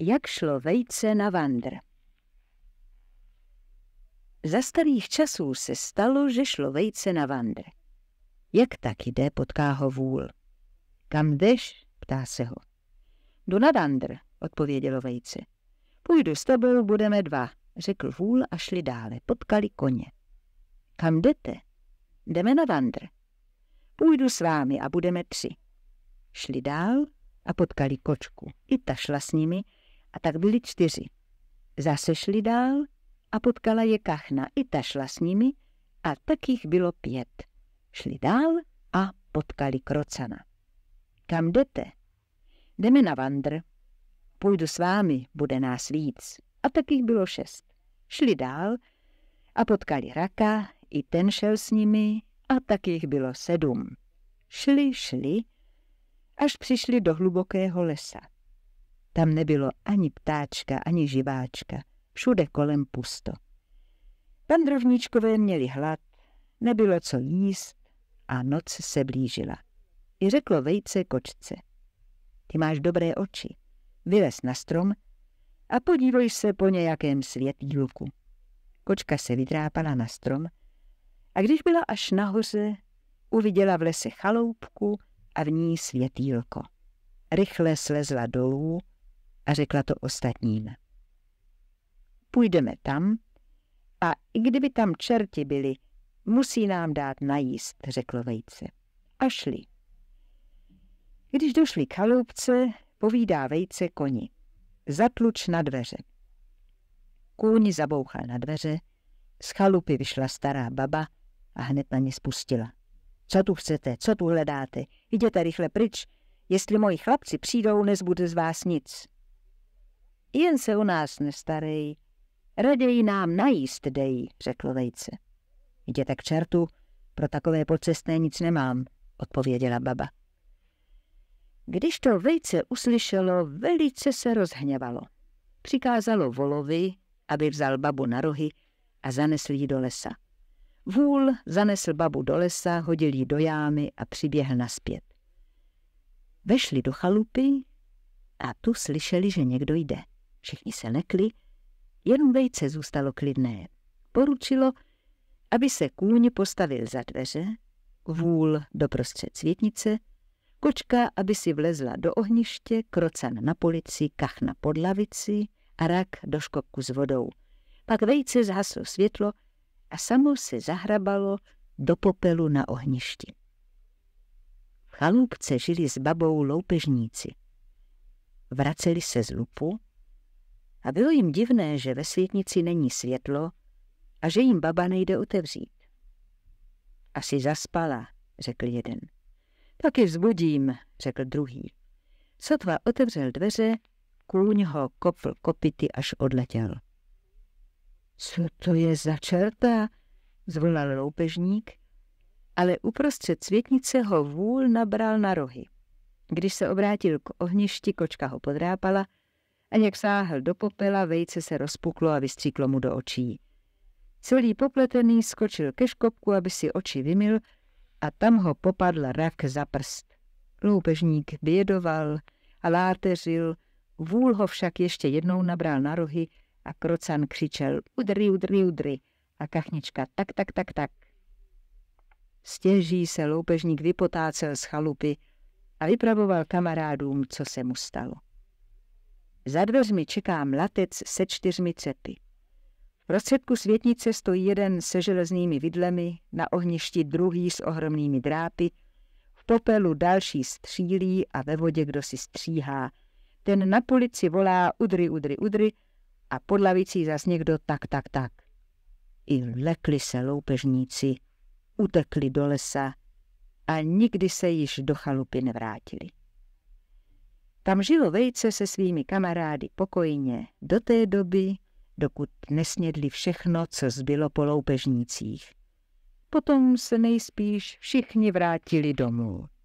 jak šlo vejce na vandr. Za starých časů se stalo, že šlo vejce na vandr. Jak tak jde, potká ho vůl. Kam jdeš? ptá se ho. Jdu na vandr, odpovědělo vejce. Půjdu s tebou, budeme dva, řekl vůl a šli dále. Potkali koně. Kam jdete? Jdeme na vandr. Půjdu s vámi a budeme tři. Šli dál a potkali kočku. I ta šla s nimi, a tak byli čtyři. Zase šli dál a potkala je kachna. I ta šla s nimi a tak jich bylo pět. Šli dál a potkali krocana. Kam jdete? Jdeme na vandr. Půjdu s vámi, bude nás víc. A tak jich bylo šest. Šli dál a potkali raka, i ten šel s nimi a tak jich bylo sedm. Šli, šli, až přišli do hlubokého lesa. Tam nebylo ani ptáčka, ani živáčka. Všude kolem pusto. Pandrovníčkové měli hlad, nebylo co jíst a noc se blížila. I řeklo vejce kočce. Ty máš dobré oči. Vylez na strom a podívej se po nějakém světílku. Kočka se vydrápala na strom a když byla až nahoře, uviděla v lese chaloupku a v ní světýlko. Rychle slezla dolů a řekla to ostatním. Půjdeme tam a i kdyby tam čerti byli, musí nám dát najíst, řeklo vejce. A šli. Když došli k haloubce, povídá vejce koni. Zatluč na dveře. Kůň zabouchal na dveře, z chalupy vyšla stará baba a hned na ně spustila. Co tu chcete, co tu hledáte, jděte rychle pryč, jestli moji chlapci přijdou, nezbude z vás nic. Jen se o nás nestarej. Raději nám najíst dej, řekl vejce. Jděte k čertu, pro takové pocestné nic nemám, odpověděla baba. Když to vejce uslyšelo, velice se rozhněvalo. Přikázalo volovi, aby vzal babu na rohy a zanesl ji do lesa. Vůl zanesl babu do lesa, hodil ji do jámy a přiběhl naspět. Vešli do chalupy a tu slyšeli, že někdo jde. Všichni se lekli, jenom vejce zůstalo klidné. Poručilo, aby se kůň postavil za dveře, vůl doprostřed světnice, kočka, aby si vlezla do ohniště, krocan na polici, kach na podlavici a rak do škopku s vodou. Pak vejce zhaslo světlo a samo se zahrabalo do popelu na ohništi. V chalupce žili s babou loupežníci. Vraceli se z lupu, a bylo jim divné, že ve světnici není světlo a že jim baba nejde otevřít. Asi zaspala, řekl jeden. Tak ji vzbudím, řekl druhý. Sotva otevřel dveře, kůň ho kopl kopity, až odletěl. Co to je za čerta? zvolal loupežník, ale uprostřed světnice ho vůl nabral na rohy. Když se obrátil k ohništi, kočka ho podrápala a jak sáhl do popela, vejce se rozpuklo a vystříklo mu do očí. Celý popletený skočil ke škopku, aby si oči vymil a tam ho popadl rak za prst. Loupežník bědoval a láteřil, vůl ho však ještě jednou nabral na rohy a krocan křičel udry, udry, udry a kachnička tak, tak, tak, tak. Stěží se loupežník vypotácel z chalupy a vypravoval kamarádům, co se mu stalo. Za dveřmi čeká mlatec se čtyřmi cepy. V prostředku světnice stojí jeden se železnými vidlemi, na ohništi druhý s ohromnými drápy, v popelu další střílí a ve vodě kdo si stříhá. Ten na polici volá udry, udry, udry a pod lavicí zas někdo tak, tak, tak. I lekli se loupežníci, utekli do lesa a nikdy se již do chalupy nevrátili. Tam žilo vejce se svými kamarády pokojně do té doby, dokud nesnědli všechno, co zbylo po loupežnících. Potom se nejspíš všichni vrátili domů.